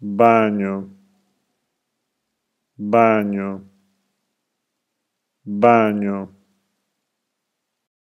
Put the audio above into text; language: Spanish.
baño, baño, baño.